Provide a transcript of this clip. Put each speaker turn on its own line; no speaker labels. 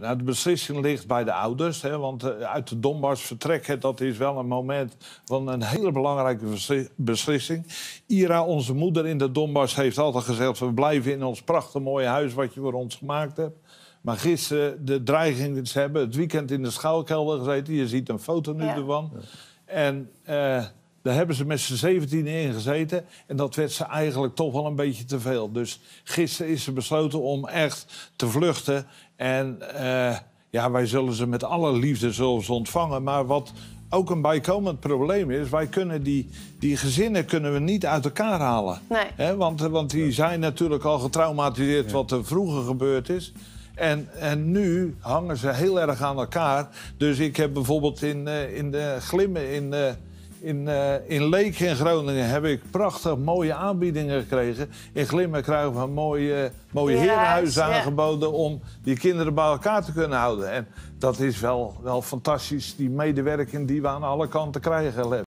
Nou, de beslissing ligt bij de ouders. Hè, want eh, uit de Donbass vertrekken, dat is wel een moment van een hele belangrijke beslissing. Ira, onze moeder in de Donbass, heeft altijd gezegd... we blijven in ons prachtig mooie huis wat je voor ons gemaakt hebt. Maar gisteren de dreiging, ze hebben het weekend in de schouwkelder gezeten. Je ziet een foto nu ervan. En... Eh, daar hebben ze met z'n 17 in gezeten. En dat werd ze eigenlijk toch wel een beetje te veel. Dus gisteren is ze besloten om echt te vluchten. En eh, ja, wij zullen ze met alle liefde zullen ontvangen. Maar wat ook een bijkomend probleem is, wij kunnen die, die gezinnen kunnen we niet uit elkaar halen. Nee. want, want die zijn natuurlijk al getraumatiseerd wat er vroeger gebeurd is. En, en nu hangen ze heel erg aan elkaar. Dus ik heb bijvoorbeeld in, eh, in de glimmen in. Eh, in, uh, in Leek in Groningen heb ik prachtig mooie aanbiedingen gekregen. In Glimmen krijgen we mooie, mooie herenhuis aangeboden... om die kinderen bij elkaar te kunnen houden. En dat is wel, wel fantastisch, die medewerking die we aan alle kanten krijgen.